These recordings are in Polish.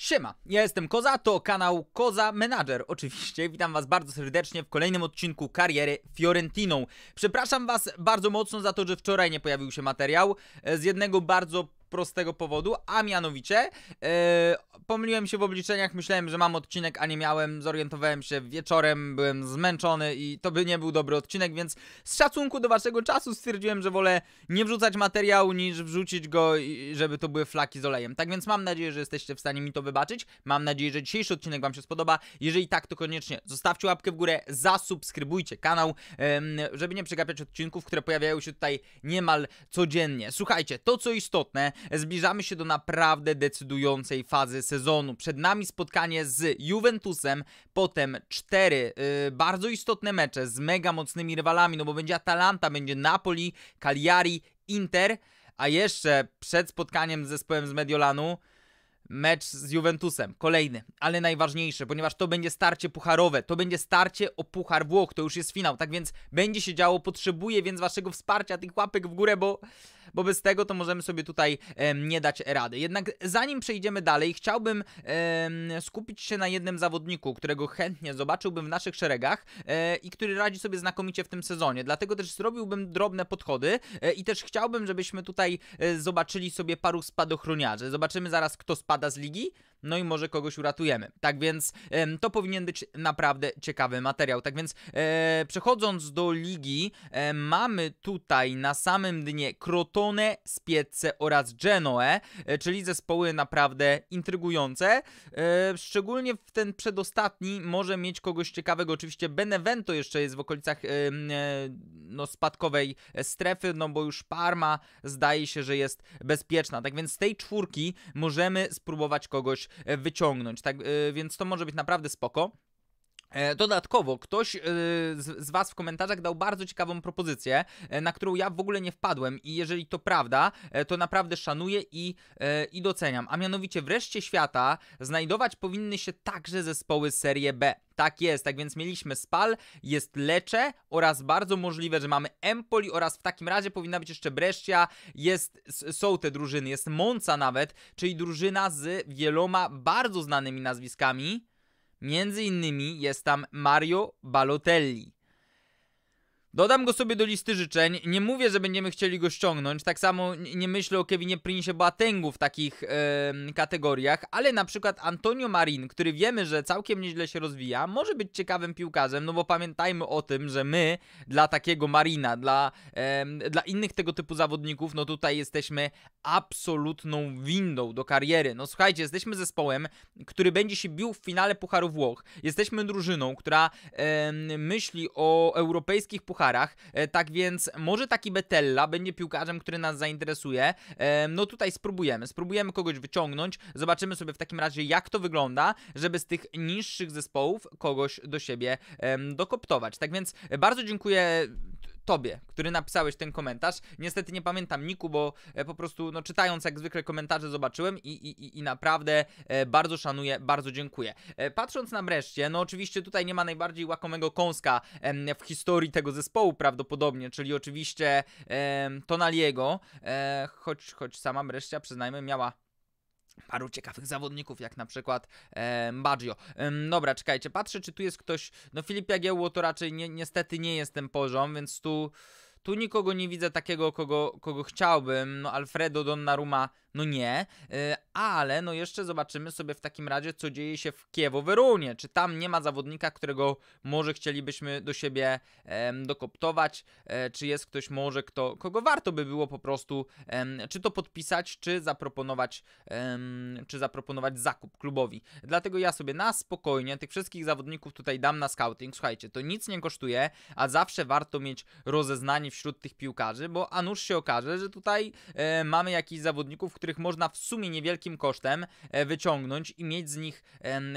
Siema, ja jestem Koza, to kanał Koza Manager. Oczywiście witam Was bardzo serdecznie w kolejnym odcinku kariery Fiorentiną. Przepraszam Was bardzo mocno za to, że wczoraj nie pojawił się materiał e, z jednego bardzo prostego powodu, a mianowicie yy, pomyliłem się w obliczeniach, myślałem, że mam odcinek, a nie miałem, zorientowałem się wieczorem, byłem zmęczony i to by nie był dobry odcinek, więc z szacunku do waszego czasu stwierdziłem, że wolę nie wrzucać materiału niż wrzucić go, żeby to były flaki z olejem. Tak więc mam nadzieję, że jesteście w stanie mi to wybaczyć. Mam nadzieję, że dzisiejszy odcinek wam się spodoba. Jeżeli tak, to koniecznie zostawcie łapkę w górę, zasubskrybujcie kanał, żeby nie przegapiać odcinków, które pojawiają się tutaj niemal codziennie. Słuchajcie, to co istotne, zbliżamy się do naprawdę decydującej fazy sezonu. Przed nami spotkanie z Juventusem, potem cztery y, bardzo istotne mecze z mega mocnymi rywalami, no bo będzie Atalanta, będzie Napoli, Cagliari, Inter, a jeszcze przed spotkaniem z zespołem z Mediolanu mecz z Juventusem, kolejny, ale najważniejszy, ponieważ to będzie starcie pucharowe, to będzie starcie o Puchar Włoch, to już jest finał, tak więc będzie się działo, potrzebuję więc waszego wsparcia, tych łapek w górę, bo bo bez tego to możemy sobie tutaj nie dać rady. Jednak zanim przejdziemy dalej, chciałbym skupić się na jednym zawodniku, którego chętnie zobaczyłbym w naszych szeregach e, i który radzi sobie znakomicie w tym sezonie. Dlatego też zrobiłbym drobne podchody e, i też chciałbym, żebyśmy tutaj e, zobaczyli sobie paru spadochroniarzy. Zobaczymy zaraz, kto spada z ligi, no i może kogoś uratujemy. Tak więc to powinien być naprawdę ciekawy materiał. Tak więc e, przechodząc do ligi, e, mamy tutaj na samym dnie Crotone, Spiezze oraz Genoe, czyli zespoły naprawdę intrygujące. E, szczególnie w ten przedostatni może mieć kogoś ciekawego. Oczywiście Benevento jeszcze jest w okolicach no, spadkowej strefy, no bo już Parma zdaje się, że jest bezpieczna. Tak więc z tej czwórki możemy spróbować kogoś E, wyciągnąć. Tak, e, więc to może być naprawdę spoko. E, dodatkowo, ktoś e, z Was w komentarzach dał bardzo ciekawą propozycję, e, na którą ja w ogóle nie wpadłem i jeżeli to prawda, to naprawdę szanuję i, i doceniam. A mianowicie wreszcie świata znajdować powinny się także zespoły serie B. Tak jest, tak więc mieliśmy Spal, jest Lecze oraz bardzo możliwe, że mamy Empoli oraz w takim razie powinna być jeszcze Brescia, jest, są te drużyny, jest Monza nawet, czyli drużyna z wieloma bardzo znanymi nazwiskami, Między innymi jest tam Mario Balotelli. Dodam go sobie do listy życzeń. Nie mówię, że będziemy chcieli go ściągnąć. Tak samo nie myślę o Kevinie Prince Boatengu w takich yy, kategoriach, ale na przykład Antonio Marin, który wiemy, że całkiem nieźle się rozwija, może być ciekawym piłkarzem, no bo pamiętajmy o tym, że my dla takiego Marina, dla, yy, dla innych tego typu zawodników, no tutaj jesteśmy absolutną windą do kariery. No słuchajcie, jesteśmy zespołem, który będzie się bił w finale Pucharu Włoch. Jesteśmy drużyną, która yy, myśli o europejskich pucharach pucharach. E, tak więc może taki Betella będzie piłkarzem, który nas zainteresuje. E, no tutaj spróbujemy. Spróbujemy kogoś wyciągnąć. Zobaczymy sobie w takim razie, jak to wygląda, żeby z tych niższych zespołów kogoś do siebie dokoptować. Tak więc bardzo dziękuję tobie, który napisałeś ten komentarz. Niestety nie pamiętam Niku, bo e, po prostu no, czytając jak zwykle komentarze zobaczyłem i, i, i naprawdę e, bardzo szanuję, bardzo dziękuję. E, patrząc na wreszcie, no oczywiście tutaj nie ma najbardziej łakomego kąska w historii tego zespołu prawdopodobnie, czyli oczywiście e, Tonaliego, e, choć, choć sama wreszcie przyznajmy miała paru ciekawych zawodników, jak na przykład e, Baggio. E, dobra, czekajcie, patrzę, czy tu jest ktoś... No Filip Jagiełło to raczej niestety nie jest ten poziom, więc tu... Tu nikogo nie widzę takiego, kogo, kogo chciałbym. No Alfredo Donnarumma no nie, y, ale no jeszcze zobaczymy sobie w takim razie, co dzieje się w Kiewo-Werunie. Czy tam nie ma zawodnika, którego może chcielibyśmy do siebie dokoptować? E, czy jest ktoś może, kto, kogo warto by było po prostu czy to podpisać, czy zaproponować, czy zaproponować zakup klubowi? Dlatego ja sobie na spokojnie tych wszystkich zawodników tutaj dam na scouting. Słuchajcie, to nic nie kosztuje, a zawsze warto mieć rozeznanie wśród tych piłkarzy, bo a nuż się okaże, że tutaj e, mamy jakichś zawodników, których można w sumie niewielkim kosztem e, wyciągnąć i mieć z nich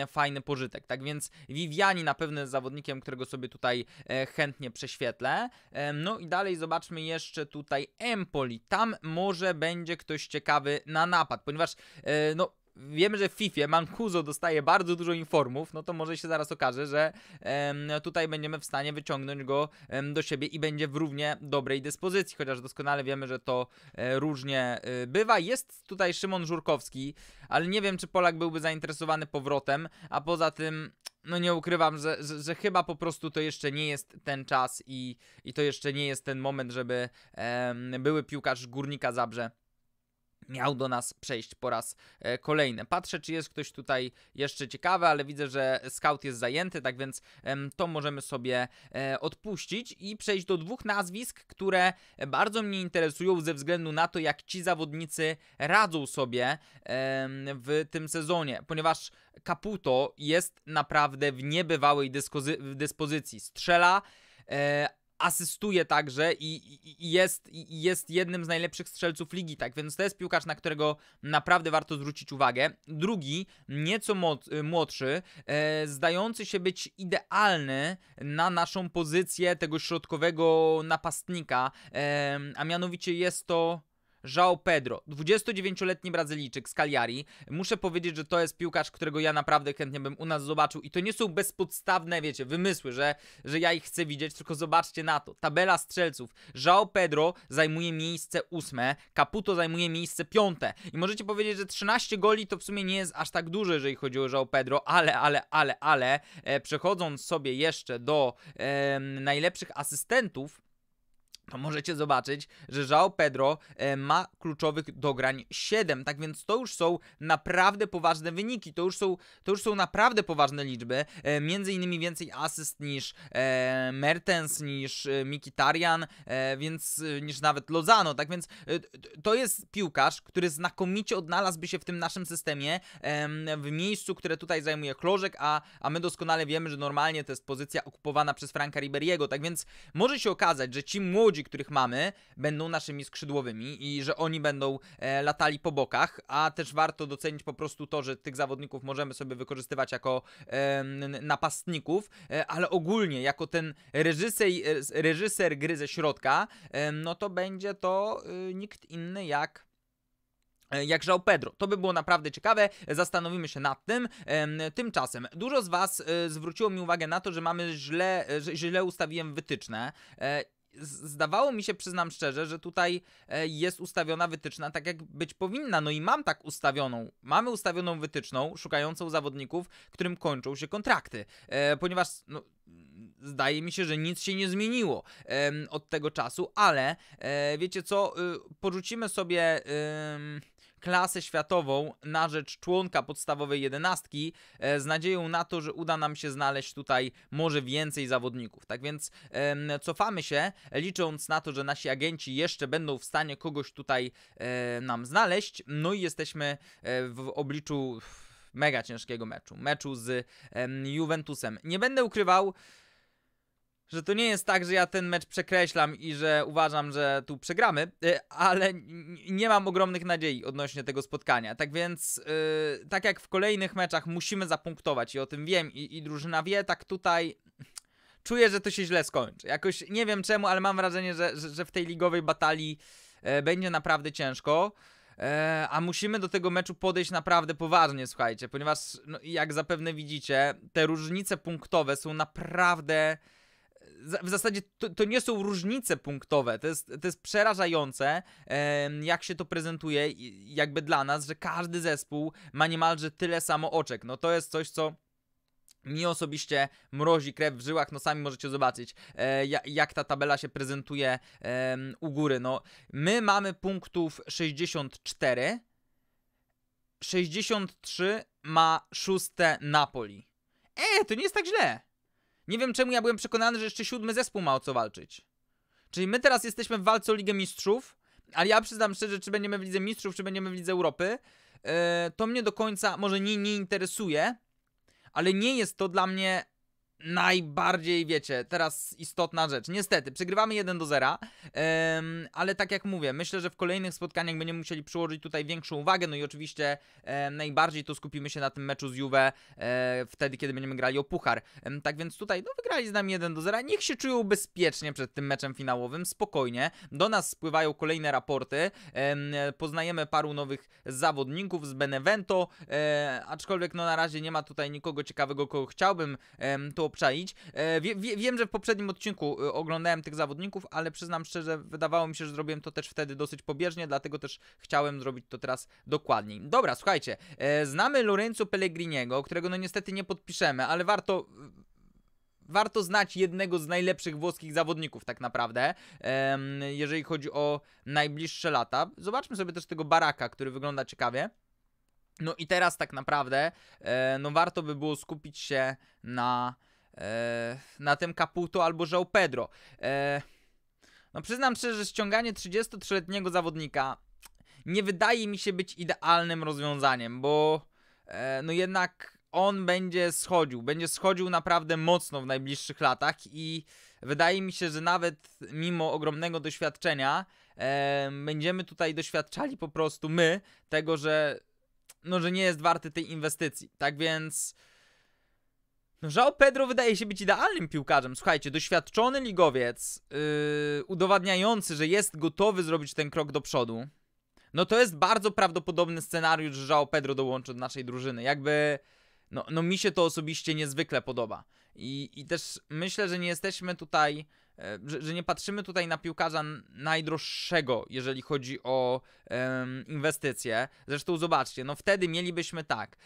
fajny pożytek. Tak więc Viviani na pewno jest zawodnikiem, którego sobie tutaj e, chętnie prześwietlę. No i dalej zobaczmy jeszcze tutaj Empoli. Tam może będzie ktoś ciekawy na napad, ponieważ e, no wiemy, że w FIFA Mancuso dostaje bardzo dużo informów, no to może się zaraz okaże, że tutaj będziemy w stanie wyciągnąć go do siebie i będzie w równie dobrej dyspozycji, chociaż doskonale wiemy, że to e, różnie e, bywa. Jest tutaj Szymon Żurkowski, ale nie wiem, czy Polak byłby zainteresowany powrotem, a poza tym no nie ukrywam, że, że, że, chyba po prostu to jeszcze nie jest ten czas i, i to jeszcze nie jest ten moment, żeby e, były piłkarz górnika Zabrze miał do nas przejść po raz e, kolejny. Patrzę, czy jest ktoś tutaj jeszcze ciekawy, ale widzę, że scout jest zajęty, tak więc to możemy sobie e, odpuścić i przejść do dwóch nazwisk, które bardzo mnie interesują ze względu na to, jak ci zawodnicy radzą sobie w tym sezonie, ponieważ Caputo jest naprawdę w niebywałej dyspozycji. Strzela e, asystuje także i, i jest, i jest jednym z najlepszych strzelców ligi, tak więc to jest piłkarz, na którego naprawdę warto zwrócić uwagę. Drugi, nieco y, młodszy, e, zdający się być idealny na naszą pozycję tego środkowego napastnika, e, a mianowicie jest to João Pedro, 29-letni Brazylijczyk z Cagliari. Muszę powiedzieć, że to jest piłkarz, którego ja naprawdę chętnie bym u nas zobaczył i to nie są bezpodstawne, wiecie, wymysły, że, że ja ich chcę widzieć, tylko zobaczcie na to. Tabela strzelców. João Pedro zajmuje miejsce ósme, Caputo zajmuje miejsce piąte. I możecie powiedzieć, że 13 goli to w sumie nie jest aż tak duże, jeżeli chodzi o João Pedro, ale, ale, ale, ale, e, przechodząc sobie jeszcze do e, najlepszych asystentów, możecie zobaczyć, że João Pedro e, ma kluczowych dograń 7, tak więc to już są naprawdę poważne wyniki, to już są, to już są naprawdę poważne liczby, e, między innymi więcej asyst niż e, Mertens, niż Mikitarian, więc niż nawet Lozano, tak więc to jest piłkarz, który znakomicie odnalazłby się w tym naszym systemie, w miejscu, które tutaj zajmuje Klożek, a, a my doskonale wiemy, że normalnie to jest pozycja okupowana przez Franka Riberiego, tak więc może się okazać, że ci młodzi których mamy, będą naszymi skrzydłowymi i że oni będą e, latali po bokach, a też warto docenić po prostu to, że tych zawodników możemy sobie wykorzystywać jako e, napastników, e, ale ogólnie jako ten reżyser, e, reżyser gry ze środka, no to będzie to y, nikt inny jak e, jak João Pedro. To by było naprawdę ciekawe, zastanowimy się nad tym. Tymczasem, dużo z Was e, zwróciło mi uwagę na to, że mamy źle, że źle ustawiłem wytyczne zdawało mi się, przyznam szczerze, że tutaj e, jest ustawiona wytyczna tak, jak być powinna. No i mam tak ustawioną. Mamy ustawioną wytyczną szukającą zawodników, którym kończą się kontrakty, e, ponieważ no, zdaje mi się, że nic się nie zmieniło od tego czasu, ale e, wiecie co, y, porzucimy sobie klasę światową na rzecz członka podstawowej jedenastki e, z nadzieją na to, że uda nam się znaleźć tutaj może więcej zawodników. Tak więc cofamy się, licząc na to, że nasi agenci jeszcze będą w stanie kogoś tutaj e, nam znaleźć. No i jesteśmy e, w obliczu mega ciężkiego meczu, meczu z Juventusem. Nie będę ukrywał, że to nie jest tak, że ja ten mecz przekreślam i że uważam, że tu przegramy, y, ale nie mam ogromnych nadziei odnośnie tego spotkania. Tak więc, y, tak jak w kolejnych meczach, musimy zapunktować i o tym wiem i, i drużyna wie, tak tutaj czuję, że to się źle skończy. Jakoś nie wiem czemu, ale mam wrażenie, że, że, w tej ligowej batalii e, będzie naprawdę ciężko. E, a musimy do tego meczu podejść naprawdę poważnie, słuchajcie, ponieważ no, jak zapewne widzicie, te różnice punktowe są naprawdę w zasadzie to, to, nie są różnice punktowe, to jest, to jest przerażające, jak się to prezentuje jakby dla nas, że każdy zespół ma niemalże tyle samo oczek. No to jest coś, co mi osobiście mrozi krew w żyłach, no sami możecie zobaczyć, e, jak ta tabela się prezentuje e, u góry. No, my mamy punktów 64, 63 ma szóste Napoli. E, to nie jest tak źle. Nie wiem czemu ja byłem przekonany, że jeszcze siódmy zespół ma o co walczyć. Czyli my teraz jesteśmy w walce o Ligę Mistrzów, ale ja przyznam szczerze, czy będziemy w Lidze Mistrzów, czy będziemy w Lidze Europy, e, to mnie do końca może nie, nie interesuje, ale nie jest to dla mnie najbardziej, wiecie, teraz istotna rzecz. Niestety, przegrywamy 1 do 0, um, ale tak jak mówię, myślę, że w kolejnych spotkaniach będziemy musieli przyłożyć tutaj większą uwagę, no i oczywiście um, najbardziej to skupimy się na tym meczu z Juve um, wtedy, kiedy będziemy grali o puchar. tak więc tutaj, no wygrali z nami 1 do 0, niech się czują bezpiecznie przed tym meczem finałowym, spokojnie. Do nas spływają kolejne raporty, poznajemy paru nowych zawodników z Benevento, e, aczkolwiek no na razie nie ma tutaj nikogo ciekawego, kogo chciałbym to obczaić. E, wie, wie, wiem, że w poprzednim odcinku e, oglądałem tych zawodników, ale przyznam szczerze, wydawało mi się, że zrobiłem to też wtedy dosyć pobieżnie, dlatego też chciałem zrobić to teraz dokładniej. Dobra, słuchajcie, e, znamy Lorenzo Pellegriniego, którego no niestety nie podpiszemy, ale warto warto znać jednego z najlepszych włoskich zawodników tak naprawdę, jeżeli chodzi o najbliższe lata. Zobaczmy sobie też tego Baraka, który wygląda ciekawie. No i teraz tak naprawdę, no warto by było skupić się na E, na tym Caputo albo João Pedro. E, no przyznam szczerze, że ściąganie 33-letniego zawodnika nie wydaje mi się być idealnym rozwiązaniem, bo e, no jednak on będzie schodził, będzie schodził naprawdę mocno w najbliższych latach i wydaje mi się, że nawet mimo ogromnego doświadczenia e, będziemy tutaj doświadczali po prostu my tego, że no, że nie jest warty tej inwestycji. Tak więc no, João Pedro wydaje się być idealnym piłkarzem. Słuchajcie, doświadczony ligowiec, yy, udowadniający, że jest gotowy zrobić ten krok do przodu. No to jest bardzo prawdopodobny scenariusz, że João Pedro dołączy do naszej drużyny. Jakby, no, no mi się to osobiście niezwykle podoba. I, I też myślę, że nie jesteśmy tutaj E, że, że, nie patrzymy tutaj na piłkarza najdroższego, jeżeli chodzi o um, inwestycje. Zresztą zobaczcie, no wtedy mielibyśmy tak.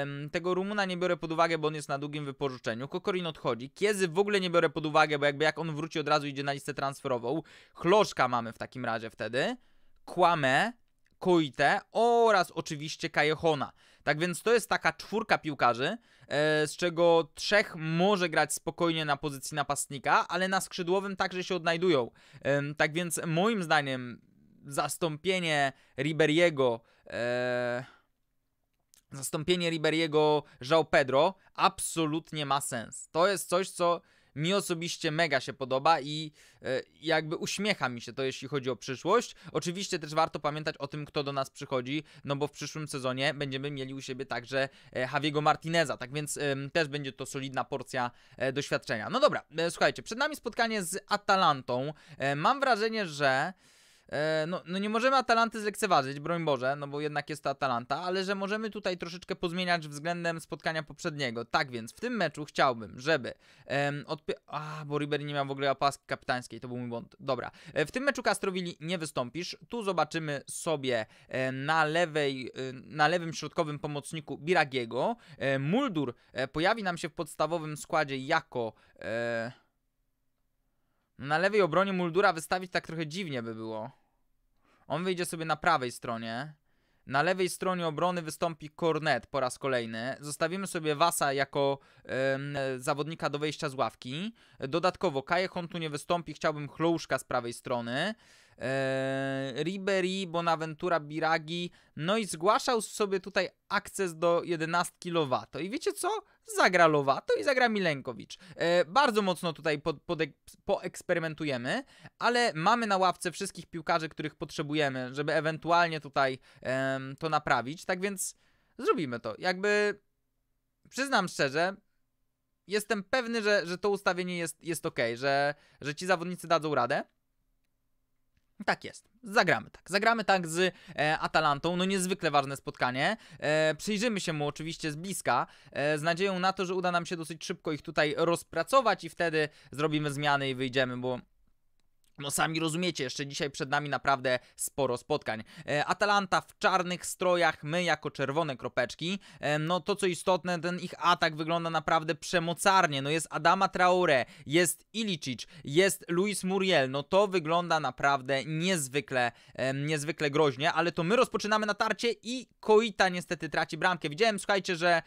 Um, tego Rumuna nie biorę pod uwagę, bo on jest na długim wypożyczeniu. Kokorin odchodzi. Kiezy w ogóle nie biorę pod uwagę, bo jakby jak on wróci od razu idzie na listę transferową. Chloszka mamy w takim razie wtedy. Kłamę. Koite oraz oczywiście Kajechona. Tak więc to jest taka czwórka piłkarzy, e, z czego trzech może grać spokojnie na pozycji napastnika, ale na skrzydłowym także się odnajdują. Tak więc moim zdaniem zastąpienie Riberiego e, zastąpienie Riberiego João Pedro absolutnie ma sens. To jest coś, co mi osobiście mega się podoba i e, jakby uśmiecha mi się to, jeśli chodzi o przyszłość. Oczywiście też warto pamiętać o tym, kto do nas przychodzi, no bo w przyszłym sezonie będziemy mieli u siebie także e, Javiego Martineza, tak więc e, też będzie to solidna porcja e, doświadczenia. No dobra, e, słuchajcie, przed nami spotkanie z Atalantą. E, mam wrażenie, że E, no, no, nie możemy Atalanty zlekceważyć, broń Boże, no bo jednak jest to Atalanta, ale że możemy tutaj troszeczkę pozmieniać względem spotkania poprzedniego. Tak więc w tym meczu chciałbym, żeby... E, odpie... A, bo Ribery nie miał w ogóle opaski kapitańskiej, to był mój błąd. Dobra. E, w tym meczu Castrowili nie wystąpisz. Tu zobaczymy sobie e, na lewej, e, na lewym środkowym pomocniku Biragiego. E, Muldur e, pojawi nam się w podstawowym składzie jako... E, na lewej obronie Muldura wystawić tak trochę dziwnie by było. On wyjdzie sobie na prawej stronie. Na lewej stronie obrony wystąpi Kornet po raz kolejny. Zostawimy sobie Wasa jako zawodnika do wejścia z ławki. Dodatkowo Kajechon tu nie wystąpi, chciałbym Chlouszka z prawej strony e, Ribery, Bonaventura, Biragi, no i zgłaszał sobie tutaj akces do 11 Lovato. I wiecie co? Zagra Lowato i zagra Milenkowicz. E, bardzo mocno tutaj pod, pod, poeksperymentujemy, ale mamy na ławce wszystkich piłkarzy, których potrzebujemy, żeby ewentualnie tutaj e, to naprawić. Tak więc zrobimy to. Jakby przyznam szczerze, jestem pewny, że, że to ustawienie jest, jest ok, że, że ci zawodnicy dadzą radę. Tak jest. Zagramy tak. Zagramy tak z e, Atalantą. No niezwykle ważne spotkanie. E, przyjrzymy się mu oczywiście z bliska, e, z nadzieją na to, że uda nam się dosyć szybko ich tutaj rozpracować i wtedy zrobimy zmiany i wyjdziemy, bo no sami rozumiecie, jeszcze dzisiaj przed nami naprawdę sporo spotkań. E, Atalanta w czarnych strojach, my jako czerwone kropeczki. E, no to co istotne, ten ich atak wygląda naprawdę przemocarnie. No jest Adama Traore, jest Ilicic, jest Luis Muriel. No to wygląda naprawdę niezwykle, e, niezwykle groźnie, ale to my rozpoczynamy natarcie i Koita niestety traci bramkę. Widziałem, słuchajcie, że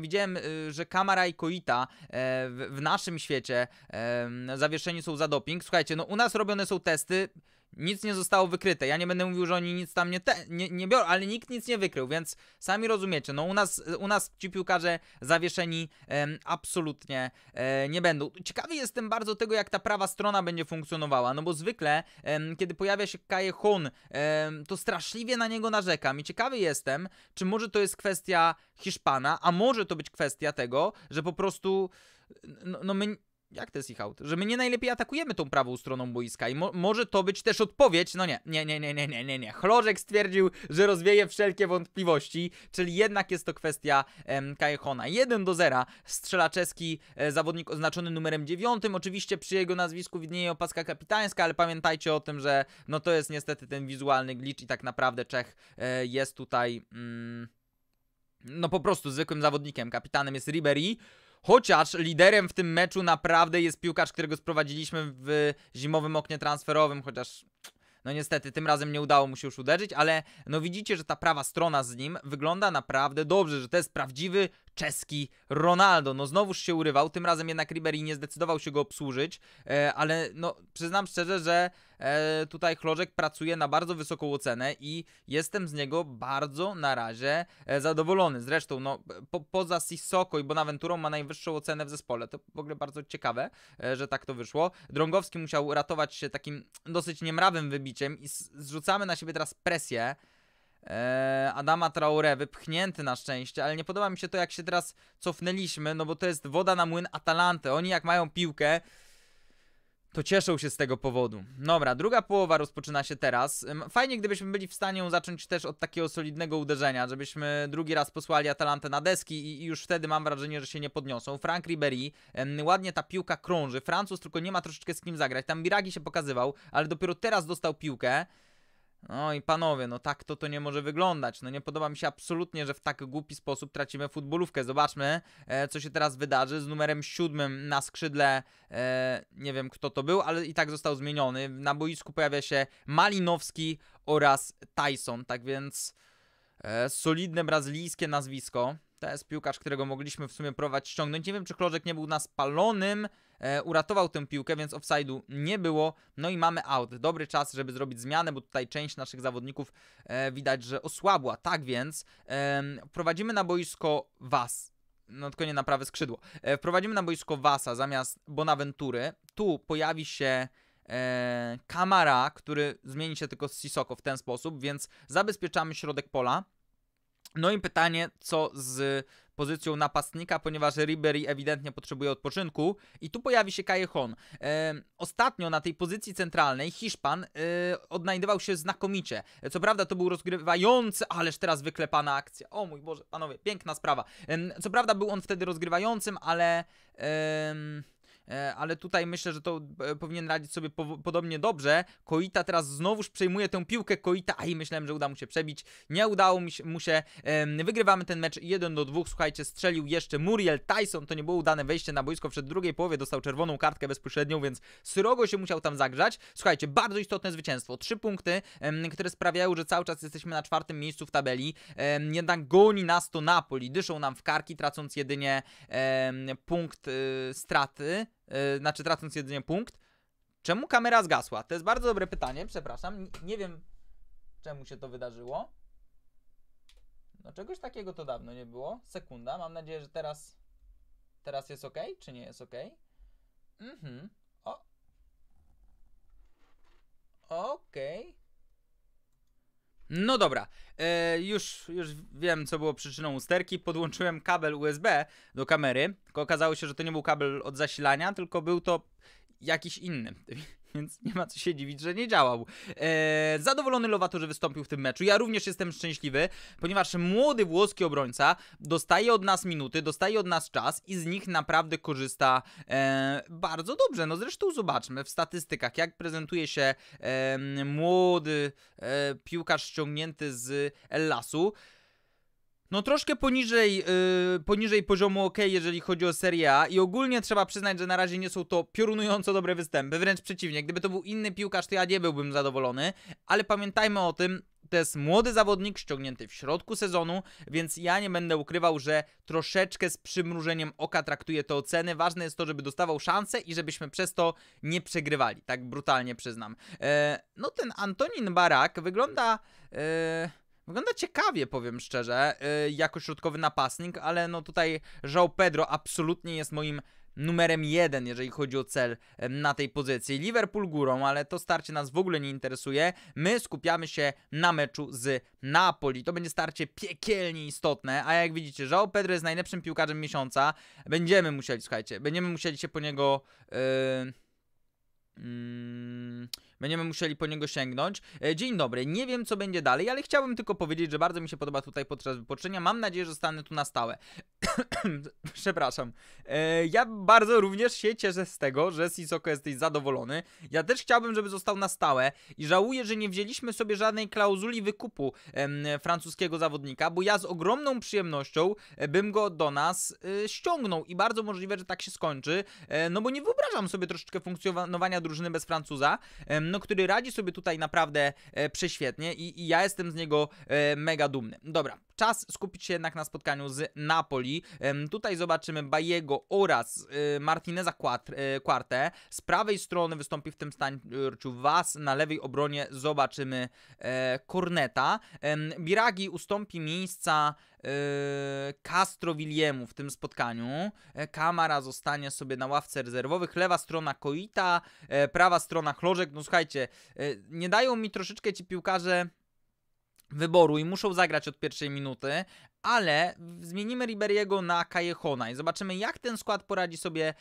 widziałem, y, że Kamara i Koita w, w naszym świecie um, zawieszeni są za doping. Słuchajcie, słuchajcie, no u nas robione są testy, nic nie zostało wykryte. Ja nie będę mówił, że oni nic tam nie, te, nie, nie biorą, ale nikt nic nie wykrył, więc sami rozumiecie. No u nas, u nas ci piłkarze zawieszeni absolutnie e, nie będą. Ciekawy jestem bardzo tego, jak ta prawa strona będzie funkcjonowała, no bo zwykle, kiedy pojawia się Kaje Hun, to straszliwie na niego narzekam i ciekawy jestem, czy może to jest kwestia Hiszpana, a może to być kwestia tego, że po prostu no, no my jak to jest ich out? Że my nie najlepiej atakujemy tą prawą stroną boiska i mo może to być też odpowiedź, no nie, nie, nie, nie, nie, nie, nie, nie. Chlorzek stwierdził, że rozwieje wszelkie wątpliwości, czyli jednak jest to kwestia em, Kajchona. 1 do 0 strzela czeski e, zawodnik oznaczony numerem 9, oczywiście przy jego nazwisku widnieje opaska kapitańska, ale pamiętajcie o tym, że no to jest niestety ten wizualny glitch i tak naprawdę Czech e, jest tutaj... Mm, no po prostu zwykłym zawodnikiem. Kapitanem jest Ribery. Chociaż liderem w tym meczu naprawdę jest piłkarz, którego sprowadziliśmy w zimowym oknie transferowym, chociaż no niestety, tym razem nie udało mu się już uderzyć, ale no widzicie, że ta prawa strona z nim wygląda naprawdę dobrze, że to jest prawdziwy czeski Ronaldo. No znowuż się urywał, tym razem jednak Ribery nie zdecydował się go obsłużyć, e, ale no przyznam szczerze, że e, tutaj Chlożek pracuje na bardzo wysoką ocenę i jestem z niego bardzo na razie e, zadowolony. Zresztą no po, poza Sisoko i Bonaventurą ma najwyższą ocenę w zespole. To w ogóle bardzo ciekawe, że tak to wyszło. Drągowski musiał ratować się takim dosyć niemrawym wybiciem i zrzucamy na siebie teraz presję Eee, Adama Traore wypchnięty na szczęście, ale nie podoba mi się to, jak się teraz cofnęliśmy, no bo to jest woda na młyn Atalanty. Oni jak mają piłkę, to cieszą się z tego powodu. Dobra, druga połowa rozpoczyna się teraz. Fajnie, gdybyśmy byli w stanie zacząć też od takiego solidnego uderzenia, żebyśmy drugi raz posłali Atalantę na deski i już wtedy mam wrażenie, że się nie podniosą. Frank Ribery, ładnie ta piłka krąży. Francuz tylko nie ma troszeczkę z kim zagrać. Tam Biragi się pokazywał, ale dopiero teraz dostał piłkę. No i panowie, no tak to to nie może wyglądać. No nie podoba mi się absolutnie, że w tak głupi sposób tracimy futbolówkę. Zobaczmy, e, co się teraz wydarzy z numerem siódmym na skrzydle. E, nie wiem kto to był, ale i tak został zmieniony. Na boisku pojawia się Malinowski oraz Tyson. Tak więc e, solidne brazylijskie nazwisko. To jest piłkarz, którego mogliśmy w sumie prowadzić ściągnąć. Nie wiem, czy Klożek nie był na spalonym, e, uratował tę piłkę, więc offside'u nie było. No i mamy out. Dobry czas, żeby zrobić zmianę, bo tutaj część naszych zawodników e, widać, że osłabła. Tak więc e, prowadzimy na boisko Was no tylko nie na prawe skrzydło. E, wprowadzimy na boisko Wasa zamiast Bonaventury. Tu pojawi się e, Kamara, który zmieni się tylko z Sisoko w ten sposób, więc zabezpieczamy środek pola. No i pytanie, co z pozycją napastnika, ponieważ Ribery ewidentnie potrzebuje odpoczynku i tu pojawi się Callejon. E, ostatnio na tej pozycji centralnej Hiszpan e, odnajdywał się znakomicie. Co prawda to był rozgrywający, ależ teraz wyklepana akcja. O mój Boże, panowie, piękna sprawa. E, co prawda był on wtedy rozgrywającym, ale... E, E, ale tutaj myślę, że to e, powinien radzić sobie po podobnie dobrze. Koita teraz znowuż przejmuje tę piłkę Koita, a i myślałem, że uda mu się przebić. Nie udało mu się. Wygrywamy ten mecz 1 do 2. Słuchajcie, strzelił jeszcze Muriel Tyson. To nie było udane wejście na boisko przed drugiej połowie. Dostał czerwoną kartkę bezpośrednią, więc srogo się musiał tam zagrzać. Słuchajcie, bardzo istotne zwycięstwo. Trzy punkty, które sprawiają, że cały czas jesteśmy na czwartym miejscu w tabeli. Jednak goni nas to Napoli. Dyszą nam w karki, tracąc jedynie punkt y, straty yy, znaczy tracąc jedynie punkt. Czemu kamera zgasła? To jest bardzo dobre pytanie, przepraszam. Nie wiem, czemu się to wydarzyło. No czegoś takiego to dawno nie było. Sekunda, mam nadzieję, że teraz teraz jest ok, czy nie jest ok? Mhm. O. Okej. Okay. No dobra, e, już, już wiem co było przyczyną usterki. Podłączyłem kabel USB do kamery, tylko okazało się, że to nie był kabel od zasilania, tylko był to jakiś inny więc nie ma co się dziwić, że nie działał. E, zadowolony Lovato, że wystąpił w tym meczu. Ja również jestem szczęśliwy, ponieważ młody włoski obrońca dostaje od nas minuty, dostaje od nas czas i z nich naprawdę korzysta e, bardzo dobrze. No zresztą zobaczmy w statystykach, jak prezentuje się e, młody piłkarz ściągnięty z Ellasu. No troszkę poniżej, yy, poniżej poziomu OK, jeżeli chodzi o Serie A i ogólnie trzeba przyznać, że na razie nie są to piorunująco dobre występy, wręcz przeciwnie, gdyby to był inny piłkarz, to ja nie byłbym zadowolony, ale pamiętajmy o tym, to jest młody zawodnik ściągnięty w środku sezonu, więc ja nie będę ukrywał, że troszeczkę z przymrużeniem oka traktuję te oceny. Ważne jest to, żeby dostawał szansę i żebyśmy przez to nie przegrywali. Tak brutalnie przyznam. Eee, no ten Antonin Barak wygląda... Eee Wygląda ciekawie, powiem szczerze, yy, jako środkowy napastnik, ale no tutaj João Pedro absolutnie jest moim numerem jeden, jeżeli chodzi o cel na tej pozycji. Liverpool górą, ale to starcie nas w ogóle nie interesuje. My skupiamy się na meczu z Napoli. To będzie starcie piekielnie istotne, a jak widzicie, João Pedro jest najlepszym piłkarzem miesiąca. Będziemy musieli, słuchajcie, będziemy musieli się po niego... Yy, yy Będziemy musieli po niego sięgnąć. E, dzień dobry, nie wiem co będzie dalej, ale chciałbym tylko powiedzieć, że bardzo mi się podoba tutaj podczas wypoczynienia. Mam nadzieję, że stanę tu na stałe. Przepraszam. E, ja bardzo również się cieszę z tego, że Sisoko jesteś zadowolony. Ja też chciałbym, żeby został na stałe i żałuję, że nie wzięliśmy sobie żadnej klauzuli wykupu francuskiego zawodnika, bo ja z ogromną przyjemnością e, bym go do nas ściągnął i bardzo możliwe, że tak się skończy, no bo nie wyobrażam sobie troszeczkę funkcjonowania drużyny bez Francuza no, który radzi sobie tutaj naprawdę e, prześwietnie i, i ja jestem z niego e, mega dumny. Dobra, Czas skupić się jednak na spotkaniu z Napoli. Tutaj zobaczymy Bajego oraz y, Martineza y, Quarte. Z prawej strony wystąpi w tym stanciu Was, na lewej obronie zobaczymy e, Korneta. Biragi ustąpi miejsca e, Castro Williemu w tym spotkaniu. E, Kamara zostanie sobie na ławce rezerwowych. Lewa strona Koita, prawa strona Chlożek. No słuchajcie, nie dają mi troszeczkę ci piłkarze wyboru i muszą zagrać od pierwszej minuty, ale zmienimy Riberiego na Kajehona i zobaczymy, jak ten skład poradzi sobie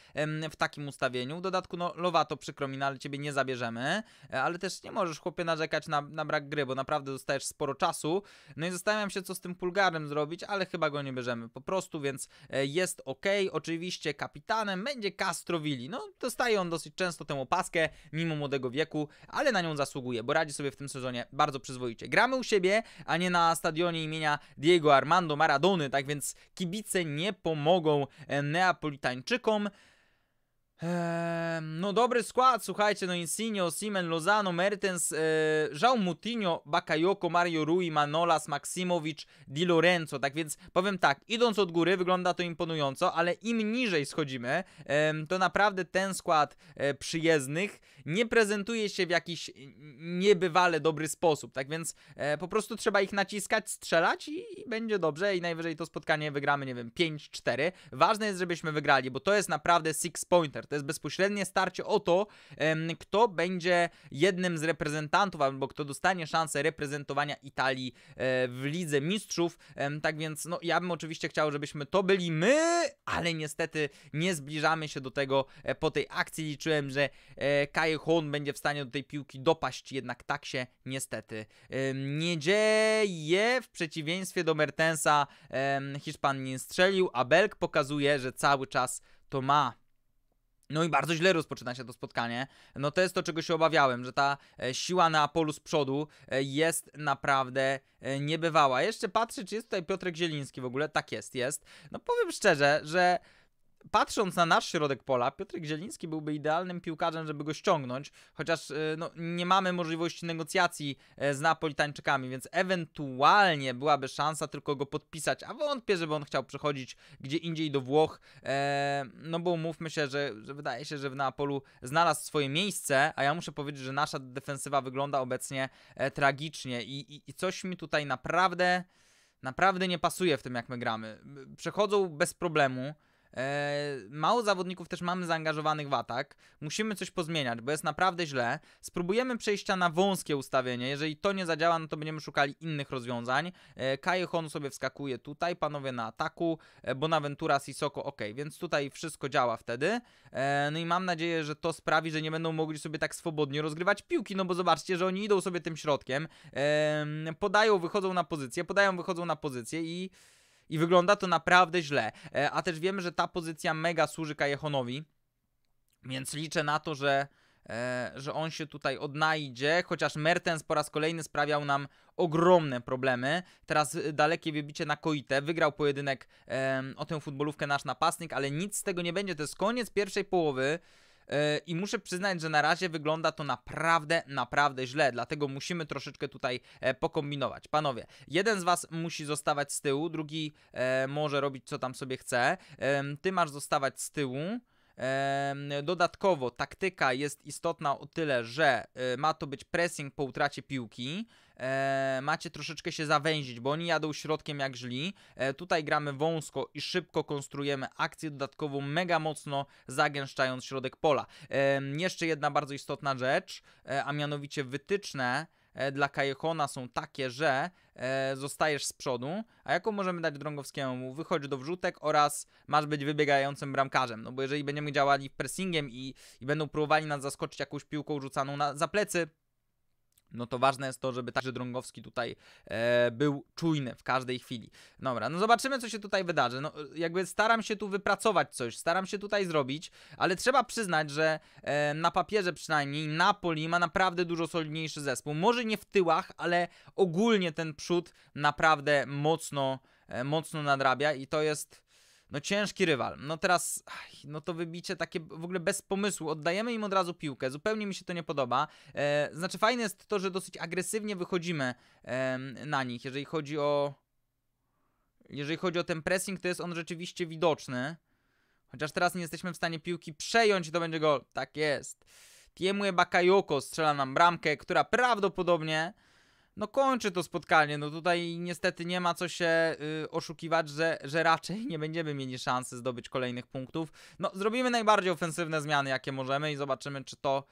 w takim ustawieniu. W dodatku, no, Lowato, przykro mi, no, ale ciebie nie zabierzemy, e, ale też nie możesz, chłopie, narzekać na, na brak gry, bo naprawdę dostajesz sporo czasu. No i zastanawiam się, co z tym Pulgarem zrobić, ale chyba go nie bierzemy po prostu, więc e, jest ok. Oczywiście kapitanem będzie Castrowili. No, dostaje on dosyć często tę opaskę, mimo młodego wieku, ale na nią zasługuje, bo radzi sobie w tym sezonie bardzo przyzwoicie. Gramy u siebie, a nie na stadionie imienia Diego Armando do Maradony, tak więc kibice nie pomogą e, Neapolitańczykom no dobry skład, słuchajcie, no Insigne, Simen, Lozano, Mertens, e, João Mutinho, Bakayoko, Mario Rui, Manolas, Maksimowicz, Di Lorenzo, tak więc powiem tak, idąc od góry wygląda to imponująco, ale im niżej schodzimy, e, to naprawdę ten skład e, przyjezdnych nie prezentuje się w jakiś niebywale dobry sposób, tak więc e, po prostu trzeba ich naciskać, strzelać i, i będzie dobrze i najwyżej to spotkanie wygramy, nie wiem, 5-4. Ważne jest, żebyśmy wygrali, bo to jest naprawdę six pointer, to jest bezpośrednie starcie o to, kto będzie jednym z reprezentantów, albo kto dostanie szansę reprezentowania Italii e, w Lidze Mistrzów. Tak więc, no, ja bym oczywiście chciał, żebyśmy to byli my, ale niestety nie zbliżamy się do tego e, po tej akcji. Liczyłem, że e, Kai Hon będzie w stanie do tej piłki dopaść, jednak tak się niestety nie dzieje. W przeciwieństwie do Mertensa Hiszpan nie strzelił, a Belk pokazuje, że cały czas to ma no i bardzo źle rozpoczyna się to spotkanie. No to jest to, czego się obawiałem, że ta e, siła na polu z przodu e, jest naprawdę e, niebywała. Jeszcze patrzę, czy jest tutaj Piotrek Zieliński w ogóle. Tak jest, jest. No powiem szczerze, że patrząc na nasz środek pola, Piotr Zieliński byłby idealnym piłkarzem, żeby go ściągnąć, chociaż e, no, nie mamy możliwości negocjacji e, z Napolitańczykami, więc ewentualnie byłaby szansa tylko go podpisać, a wątpię, żeby on chciał przechodzić gdzie indziej do Włoch, e, no bo mówmy się, że, że wydaje się, że w Neapolu znalazł swoje miejsce, a ja muszę powiedzieć, że nasza defensywa wygląda obecnie tragicznie i, i, i coś mi tutaj naprawdę naprawdę nie pasuje w tym, jak my gramy. Przechodzą bez problemu. E, mało zawodników też mamy zaangażowanych w atak. Musimy coś pozmieniać, bo jest naprawdę źle. Spróbujemy przejścia na wąskie ustawienie. Jeżeli to nie zadziała, no to będziemy szukali innych rozwiązań. E, Honu sobie wskakuje tutaj, panowie na ataku. E, Bonaventura, Sisoko, ok, więc tutaj wszystko działa wtedy. No i mam nadzieję, że to sprawi, że nie będą mogli sobie tak swobodnie rozgrywać piłki, no bo zobaczcie, że oni idą sobie tym środkiem. Podają, wychodzą na pozycję, podają, wychodzą na pozycję i i wygląda to naprawdę źle. E, a też wiemy, że ta pozycja mega służy Kajechonowi, więc liczę na to, że, e, że on się tutaj odnajdzie, chociaż Mertens po raz kolejny sprawiał nam ogromne problemy. Teraz e, dalekie wybicie na Koite, wygrał pojedynek o tę futbolówkę nasz napastnik, ale nic z tego nie będzie, to jest koniec pierwszej połowy. E, i muszę przyznać, że na razie wygląda to naprawdę, naprawdę źle, dlatego musimy troszeczkę tutaj e, pokombinować. Panowie, jeden z was musi zostawać z tyłu, drugi e, może robić co tam sobie chce, ty masz zostawać z tyłu, Dodatkowo taktyka jest istotna o tyle, że e, ma to być pressing po utracie piłki. E, macie troszeczkę się zawęzić, bo oni jadą środkiem jak żli. E, tutaj gramy wąsko i szybko konstruujemy akcję dodatkową, mega mocno zagęszczając środek pola. jeszcze jedna bardzo istotna rzecz, a mianowicie wytyczne E, dla Kajechona są takie, że e, zostajesz z przodu, a jaką możemy dać Drągowskiemu? Wychodź do wrzutek oraz masz być wybiegającym bramkarzem, no bo jeżeli będziemy działali pressingiem i, i będą próbowali nas zaskoczyć jakąś piłką rzucaną na, za plecy, no to ważne jest to, żeby także Drągowski tutaj e, był czujny w każdej chwili. Dobra, no zobaczymy, co się tutaj wydarzy. No, jakby staram się tu wypracować coś, staram się tutaj zrobić, ale trzeba przyznać, że e, na papierze przynajmniej Napoli ma naprawdę dużo solidniejszy zespół. Może nie w tyłach, ale ogólnie ten przód naprawdę mocno, e, mocno nadrabia i to jest no ciężki rywal. No teraz, no to wybicie takie w ogóle bez pomysłu. Oddajemy im od razu piłkę. Zupełnie mi się to nie podoba. E, znaczy fajne jest to, że dosyć agresywnie wychodzimy e, na nich. Jeżeli chodzi o... Jeżeli chodzi o ten pressing, to jest on rzeczywiście widoczny. Chociaż teraz nie jesteśmy w stanie piłki przejąć i to będzie go Tak jest. Tiemue Bakayoko strzela nam bramkę, która prawdopodobnie no kończy to spotkanie. No tutaj niestety nie ma co się y, oszukiwać, że, że raczej nie będziemy mieli szansy zdobyć kolejnych punktów. No zrobimy najbardziej ofensywne zmiany, jakie możemy i zobaczymy, czy to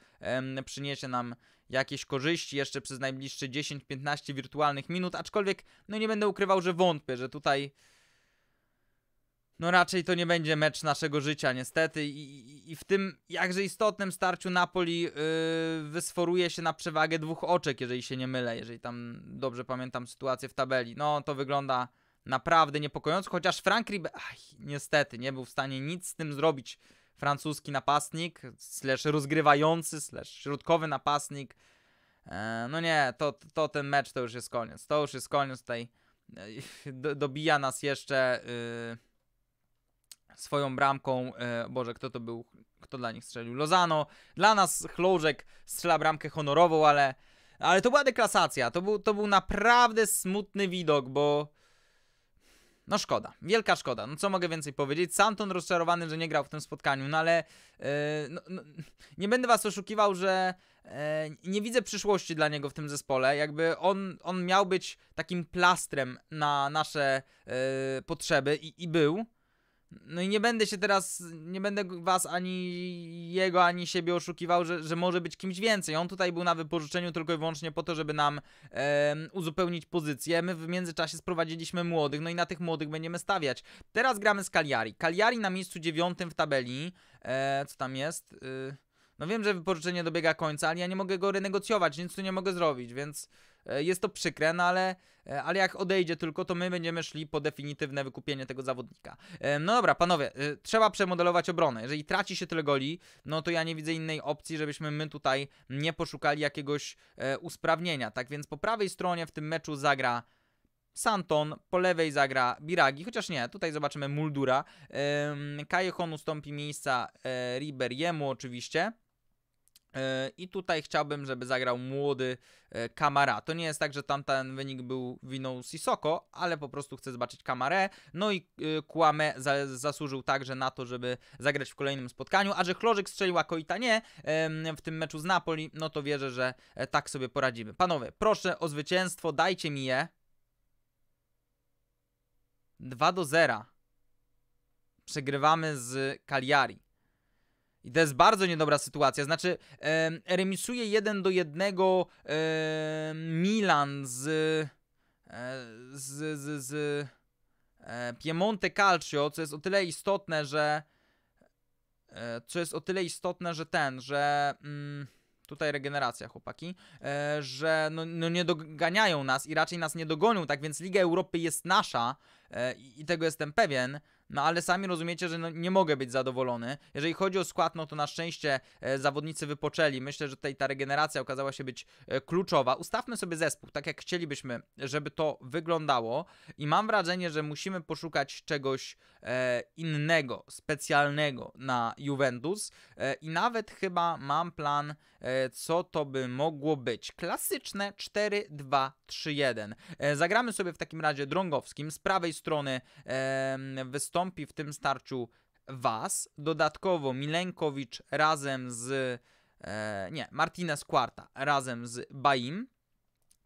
y, przyniesie nam jakieś korzyści jeszcze przez najbliższe 10-15 wirtualnych minut, aczkolwiek no nie będę ukrywał, że wątpię, że tutaj no raczej to nie będzie mecz naszego życia niestety i, i, w tym jakże istotnym starciu Napoli yy, wysforuje się na przewagę dwóch oczek, jeżeli się nie mylę, jeżeli tam dobrze pamiętam sytuację w tabeli. No to wygląda naprawdę niepokojąco, chociaż Frank niestety nie był w stanie nic z tym zrobić. Francuski napastnik, slash rozgrywający, slash środkowy napastnik. E, no nie, to, to ten mecz to już jest koniec. To już jest koniec tutaj. E, dobija nas jeszcze... Yy, swoją bramką. E, Boże, kto to był? Kto dla nich strzelił? Lozano. Dla nas Chlożek strzela bramkę honorową, ale, ale to była deklasacja. To był, to był naprawdę smutny widok, bo no szkoda, wielka szkoda. No co mogę więcej powiedzieć? Santon rozczarowany, że nie grał w tym spotkaniu, no ale e, no, no, nie będę was oszukiwał, że e, nie widzę przyszłości dla niego w tym zespole. Jakby on, on miał być takim plastrem na nasze e, potrzeby i, i był, no i nie będę się teraz, nie będę was ani jego, ani siebie oszukiwał, że, że może być kimś więcej. On tutaj był na wypożyczeniu tylko i wyłącznie po to, żeby nam e, uzupełnić pozycję. My w międzyczasie sprowadziliśmy młodych, no i na tych młodych będziemy stawiać. Teraz gramy z Cagliari. Cagliari na miejscu dziewiątym w tabeli. E, co tam jest? E, no wiem, że wypożyczenie dobiega końca, ale ja nie mogę go renegocjować, nic tu nie mogę zrobić, więc... E, jest to przykre, no ale, e, ale jak odejdzie tylko, to my będziemy szli po definitywne wykupienie tego zawodnika. E, no dobra, panowie, trzeba przemodelować obronę. Jeżeli traci się tyle goli, no to ja nie widzę innej opcji, żebyśmy my tutaj nie poszukali jakiegoś usprawnienia. Tak więc po prawej stronie w tym meczu zagra Santon, po lewej zagra Biragi, chociaż nie, tutaj zobaczymy Muldura. Kajehon ustąpi miejsca Riberiemu oczywiście. E, I tutaj chciałbym, żeby zagrał młody e, Kamara. To nie jest tak, że tamten wynik był winą Sisoko, ale po prostu chcę zobaczyć Kamarę. No i e, Kłame zasłużył także na to, żeby zagrać w kolejnym spotkaniu. A że Chlorzyk strzelił, a Koita nie w tym meczu z Napoli, no to wierzę, że tak sobie poradzimy. Panowie, proszę o zwycięstwo, dajcie mi je. 2 do 0. Przegrywamy z Cagliari. I to jest bardzo niedobra sytuacja. Znaczy, e, remisuje 1 do 1 e, Milan z, e, z, z, z e, Piemonte Calcio, co jest o tyle istotne, że e, co jest o tyle istotne, że ten, że mm, tutaj regeneracja chłopaki, e, że no, no, nie doganiają nas i raczej nas nie dogonią, tak więc Liga Europy jest nasza e, i tego jestem pewien, no ale sami rozumiecie, że no, nie mogę być zadowolony. Jeżeli chodzi o skład, no to na szczęście e, zawodnicy wypoczęli. Myślę, że tutaj ta regeneracja okazała się być e, kluczowa. Ustawmy sobie zespół, tak jak chcielibyśmy, żeby to wyglądało i mam wrażenie, że musimy poszukać czegoś e, innego, specjalnego na Juventus e, i nawet chyba mam plan, e, co to by mogło być. Klasyczne 4-2-3-1. E, zagramy sobie w takim razie drągowskim. Z prawej strony wystąpi zastąpi w tym starciu Was. Dodatkowo Milenkowicz razem z. E, nie, Martinez Quarta razem z Baim.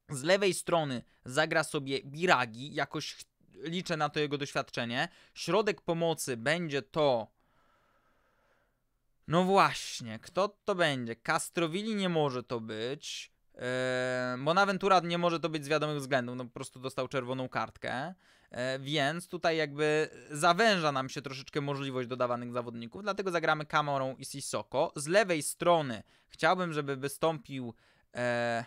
Z lewej strony zagra sobie Biragi, jakoś liczę na to jego doświadczenie. Środek pomocy będzie to. No właśnie, kto to będzie? Kastrowili nie może to być. Bonaventura nie może to być z wiadomych względów, no po prostu dostał czerwoną kartkę, e, więc tutaj jakby zawęża nam się troszeczkę możliwość dodawanych zawodników, dlatego zagramy Kamorą i Sisoko Z lewej strony chciałbym, żeby wystąpił e,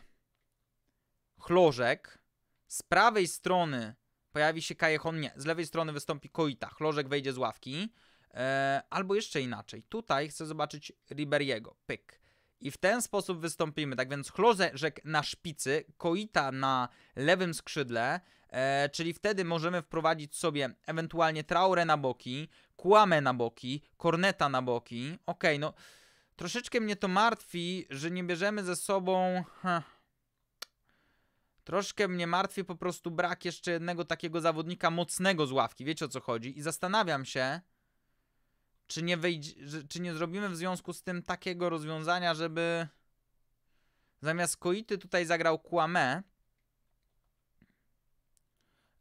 Chlożek, z prawej strony pojawi się Kajechon, nie, z lewej strony wystąpi Koita, Chlożek wejdzie z ławki, e, albo jeszcze inaczej, tutaj chcę zobaczyć Riberiego, pyk. I w ten sposób wystąpimy. Tak więc Chlozerzek na szpicy, Koita na lewym skrzydle, e, czyli wtedy możemy wprowadzić sobie ewentualnie traurę na boki, Kłamę na boki, Korneta na boki. Ok, no troszeczkę mnie to martwi, że nie bierzemy ze sobą... Troszkę mnie martwi po prostu brak jeszcze jednego takiego zawodnika mocnego z ławki, wiecie o co chodzi. I zastanawiam się, czy nie, czy nie zrobimy w związku z tym takiego rozwiązania, żeby zamiast Koity tutaj zagrał Kłamę.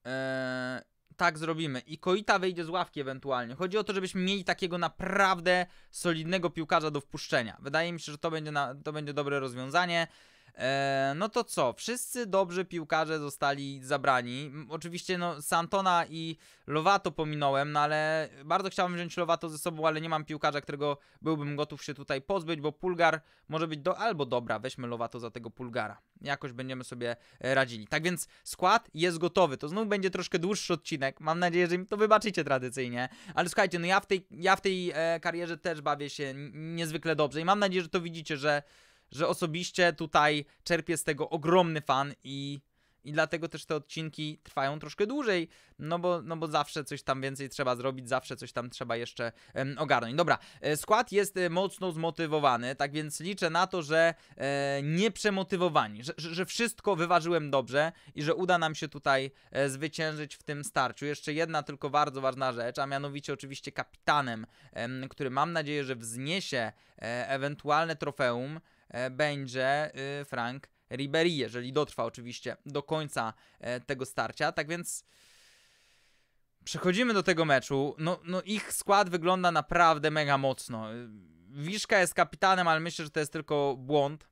Eee, tak zrobimy. I Koita wyjdzie z ławki ewentualnie. Chodzi o to, żebyśmy mieli takiego naprawdę solidnego piłkarza do wpuszczenia. Wydaje mi się, że to będzie, na, to będzie dobre rozwiązanie. E, no to co? Wszyscy dobrzy piłkarze zostali zabrani. Oczywiście no, Santona i Lovato pominąłem, no ale bardzo chciałbym wziąć Lovato ze sobą, ale nie mam piłkarza, którego byłbym gotów się tutaj pozbyć, bo Pulgar może być do... albo dobra, weźmy Lovato za tego Pulgara. Jakoś będziemy sobie e, radzili. Tak więc skład jest gotowy. To znów będzie troszkę dłuższy odcinek. Mam nadzieję, że mi to wybaczycie tradycyjnie. Ale słuchajcie, no ja w tej, ja w tej e, karierze też bawię się niezwykle dobrze i mam nadzieję, że to widzicie, że że osobiście tutaj czerpię z tego ogromny fan i, i dlatego też te odcinki trwają troszkę dłużej, no bo, no bo zawsze coś tam więcej trzeba zrobić, zawsze coś tam trzeba jeszcze em, ogarnąć. Dobra, e, skład jest e, mocno zmotywowany, tak więc liczę na to, że e, nie przemotywowani, że, że, że wszystko wyważyłem dobrze i że uda nam się tutaj e, zwyciężyć w tym starciu. Jeszcze jedna tylko bardzo ważna rzecz, a mianowicie oczywiście kapitanem, em, który mam nadzieję, że wzniesie e, ewentualne trofeum, E, będzie y, Frank Ribery, jeżeli dotrwa oczywiście do końca e, tego starcia. Tak więc przechodzimy do tego meczu. No, no ich skład wygląda naprawdę mega mocno. Y, Wiszka jest kapitanem, ale myślę, że to jest tylko błąd.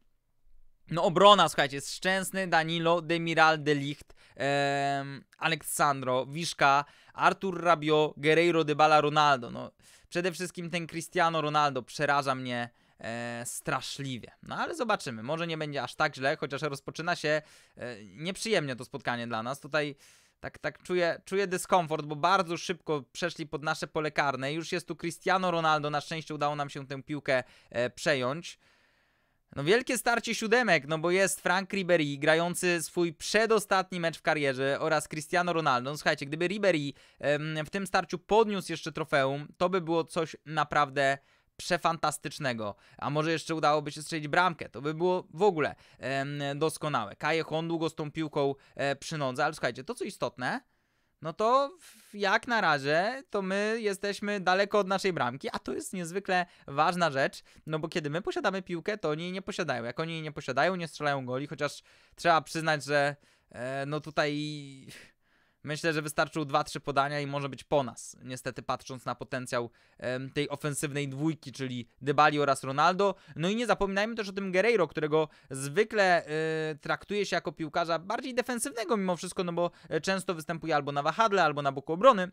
No obrona, słuchajcie, jest Szczęsny, Danilo, Demiral, Delicht, em, Aleksandro, Wiszka, Artur Rabio, Guerreiro, Dybala, Ronaldo. No, przede wszystkim ten Cristiano Ronaldo przeraża mnie e, straszliwie. No ale zobaczymy, może nie będzie aż tak źle, chociaż rozpoczyna się e, nieprzyjemnie to spotkanie dla nas. Tutaj tak, tak czuję, czuję dyskomfort, bo bardzo szybko przeszli pod nasze pole karne. Już jest tu Cristiano Ronaldo, na szczęście udało nam się tę piłkę e, przejąć. No wielkie starcie siódemek, no bo jest Frank Ribery grający swój przedostatni mecz w karierze oraz Cristiano Ronaldo. No słuchajcie, gdyby Ribery w tym starciu podniósł jeszcze trofeum, to by było coś naprawdę przefantastycznego, a może jeszcze udałoby się strzelić bramkę, to by było w ogóle e, doskonałe. Kaje Hon długo z tą piłką e, ale słuchajcie, to co istotne, no to jak na razie to my jesteśmy daleko od naszej bramki, a to jest niezwykle ważna rzecz, no bo kiedy my posiadamy piłkę, to oni jej nie posiadają. Jak oni jej nie posiadają, nie strzelają goli, chociaż trzeba przyznać, że e, no tutaj Myślę, że wystarczył 2-3 podania i może być po nas. Niestety patrząc na potencjał tej ofensywnej dwójki, czyli Dybali oraz Ronaldo. No i nie zapominajmy też o tym Guerreiro, którego zwykle y, traktuje się jako piłkarza bardziej defensywnego mimo wszystko, no bo e, często występuje albo na wahadle, albo na boku obrony.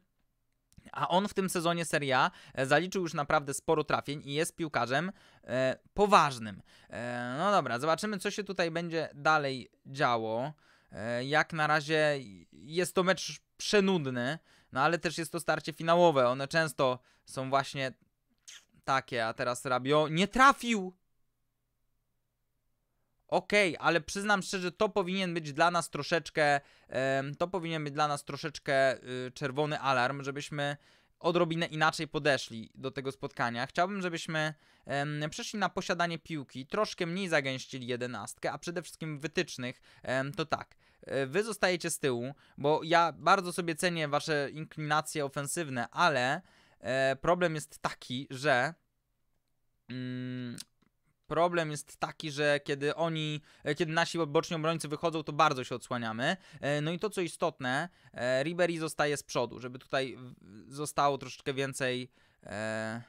A on w tym sezonie Serie A e, zaliczył już naprawdę sporo trafień i jest piłkarzem e, poważnym. E, no dobra, zobaczymy co się tutaj będzie dalej działo. E, jak na razie jest to mecz przenudny, no ale też jest to starcie finałowe. One często są właśnie takie, a teraz Rabio nie trafił. Okej, okay, ale przyznam szczerze, to powinien być dla nas troszeczkę, to powinien być dla nas troszeczkę y, czerwony alarm, żebyśmy odrobinę inaczej podeszli do tego spotkania. Chciałbym, żebyśmy przeszli na posiadanie piłki, troszkę mniej zagęścili jedenastkę, a przede wszystkim wytycznych to tak. E, wy zostajecie z tyłu, bo ja bardzo sobie cenię wasze inklinacje ofensywne, ale e, problem jest taki, że mm, Problem jest taki, że kiedy oni, e, kiedy nasi boczni obrońcy wychodzą, to bardzo się odsłaniamy. No i to, co istotne, Ribery zostaje z przodu, żeby tutaj zostało troszeczkę więcej... E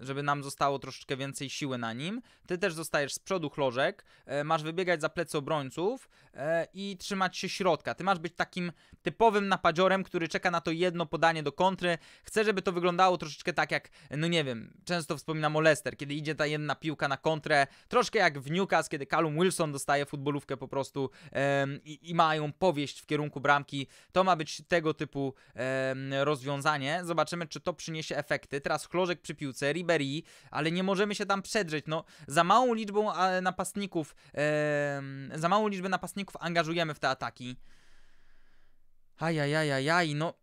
żeby nam zostało troszeczkę więcej siły na nim. Ty też zostajesz z przodu chlożek, e, masz wybiegać za plecy obrońców e, i trzymać się środka. Ty masz być takim typowym napadziorem, który czeka na to jedno podanie do kontry. Chcę, żeby to wyglądało troszeczkę tak jak, no nie wiem, często wspominam o kiedy idzie ta jedna piłka na kontrę, troszkę jak w Newcastle, kiedy Callum Wilson dostaje futbolówkę po prostu i, i mają powieść w kierunku bramki. To ma być tego typu rozwiązanie. Zobaczymy, czy to przyniesie efekty. Teraz chlożek przy piłce, Liberii, ale nie możemy się tam przedrzeć. No, za małą liczbą napastników, yy, za małą liczbę napastników angażujemy w te ataki. Ajajajajaj, no...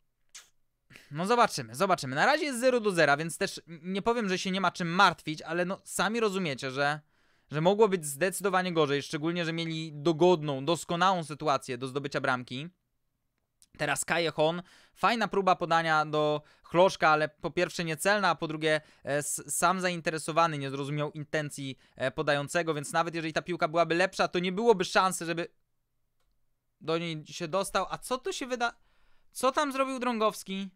No zobaczymy, zobaczymy. Na razie jest 0 do 0, więc też nie powiem, że się nie ma czym martwić, ale no sami rozumiecie, że, że mogło być zdecydowanie gorzej, szczególnie, że mieli dogodną, doskonałą sytuację do zdobycia bramki. Teraz Kajehon Fajna próba podania do Chloszka, ale po pierwsze niecelna, a po drugie e, sam zainteresowany nie zrozumiał intencji e, podającego, więc nawet jeżeli ta piłka byłaby lepsza, to nie byłoby szansy, żeby do niej się dostał. A co to się wyda... Co tam zrobił Drągowski?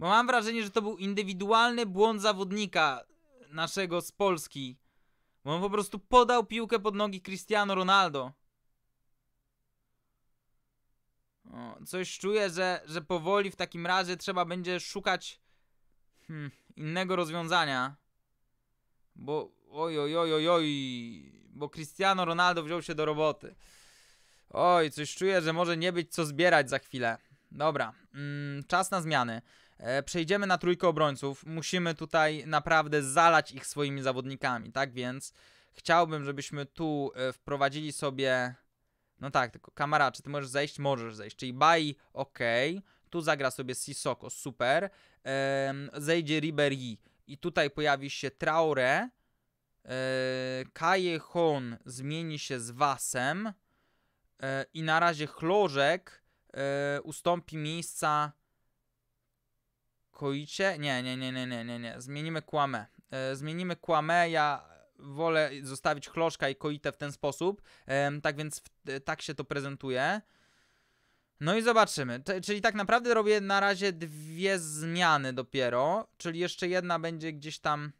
Bo mam wrażenie, że to był indywidualny błąd zawodnika e, naszego z Polski. Bo on po prostu podał piłkę pod nogi Cristiano Ronaldo. O, coś czuję, że, że powoli w takim razie trzeba będzie szukać hmm, innego rozwiązania. Bo oj, oj, oj, oj, oj, bo Cristiano Ronaldo wziął się do roboty. Oj, coś czuję, że może nie być co zbierać za chwilę. Dobra, mm, czas na zmiany. E, przejdziemy na trójkę obrońców. Musimy tutaj naprawdę zalać ich swoimi zawodnikami. Tak więc chciałbym, żebyśmy tu e, wprowadzili sobie no tak, tylko Kamara, czy ty możesz zejść? Możesz zejść. Czyli Bai, ok. Tu zagra sobie Sisoko, super. Ehm, zejdzie Ribery i tutaj pojawi się Traore. E, Kaje Kajehon zmieni się z Wasem. E, I na razie Chlożek e, ustąpi miejsca Koicie? Nie, nie, nie, nie, nie, nie, nie. Zmienimy Kłamę. zmienimy Kłamę, ja wolę zostawić chloszka i koitę w ten sposób. Tak więc e, tak się to prezentuje. No i zobaczymy. Czyli tak naprawdę robię na razie dwie zmiany dopiero, czyli jeszcze jedna będzie gdzieś tam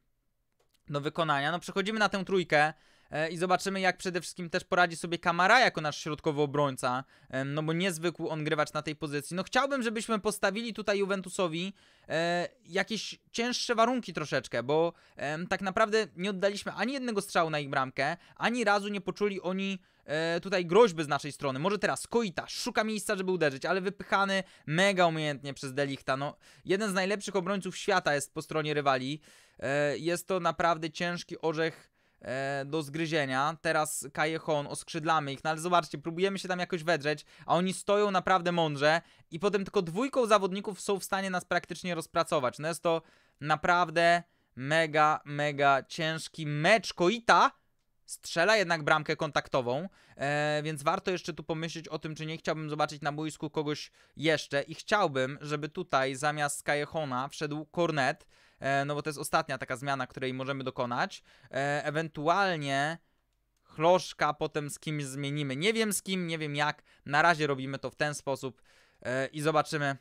do wykonania. No przechodzimy na tę trójkę. E, I zobaczymy, jak przede wszystkim też poradzi sobie Kamara jako nasz środkowy obrońca, e, no bo niezwykł on grywacz na tej pozycji. No chciałbym, żebyśmy postawili tutaj Juventusowi e, jakieś cięższe warunki troszeczkę, bo tak naprawdę nie oddaliśmy ani jednego strzału na ich bramkę, ani razu nie poczuli oni tutaj groźby z naszej strony. Może teraz Koita szuka miejsca, żeby uderzyć, ale wypychany mega umiejętnie przez Delichta. No, jeden z najlepszych obrońców świata jest po stronie rywali. Jest to naprawdę ciężki orzech E, do zgryzienia. Teraz Kajehon, oskrzydlamy ich, no ale zobaczcie, próbujemy się tam jakoś wedrzeć, a oni stoją naprawdę mądrze i potem tylko dwójką zawodników są w stanie nas praktycznie rozpracować. No jest to naprawdę mega, mega ciężki mecz. Koita strzela jednak bramkę kontaktową, e, więc warto jeszcze tu pomyśleć o tym, czy nie chciałbym zobaczyć na boisku kogoś jeszcze i chciałbym, żeby tutaj zamiast Kajehona wszedł Kornet, E, no bo to jest ostatnia taka zmiana, której możemy dokonać. E, ewentualnie chloszka potem z kimś zmienimy. Nie wiem z kim, nie wiem jak. Na razie robimy to w ten sposób e, i zobaczymy,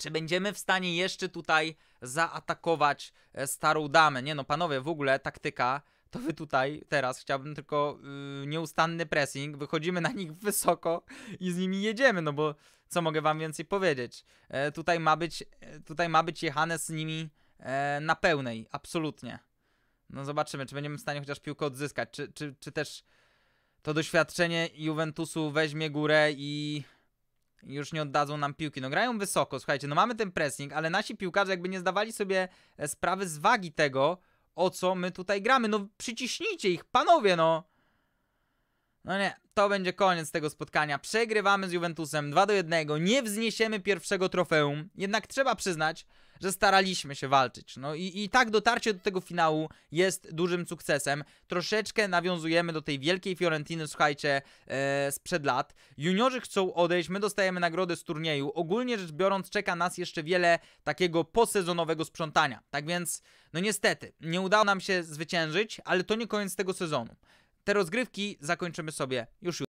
czy będziemy w stanie jeszcze tutaj zaatakować starą damę. Nie no, panowie, w ogóle taktyka to wy tutaj teraz chciałbym tylko yy, nieustanny pressing, wychodzimy na nich wysoko i z nimi jedziemy, no bo co mogę wam więcej powiedzieć? E, tutaj ma być, tutaj ma być jechane z nimi E, na pełnej, absolutnie. No zobaczymy, czy będziemy w stanie chociaż piłkę odzyskać, czy, czy, czy też to doświadczenie Juventusu weźmie górę i już nie oddadzą nam piłki. No grają wysoko, słuchajcie, no mamy ten pressing, ale nasi piłkarze jakby nie zdawali sobie e, sprawy z wagi tego, o co my tutaj gramy. No przyciśnijcie ich, panowie, no. No nie, to będzie koniec tego spotkania. Przegrywamy z Juventusem 2 do 1, nie wzniesiemy pierwszego trofeum. Jednak trzeba przyznać, że staraliśmy się walczyć. No i, i tak dotarcie do tego finału jest dużym sukcesem. Troszeczkę nawiązujemy do tej wielkiej Fiorentiny, słuchajcie, e, sprzed lat. Juniorzy chcą odejść, my dostajemy nagrodę z turnieju. Ogólnie rzecz biorąc czeka nas jeszcze wiele takiego posezonowego sprzątania. Tak więc, no niestety, nie udało nam się zwyciężyć, ale to nie koniec tego sezonu. Te rozgrywki zakończymy sobie już jutro.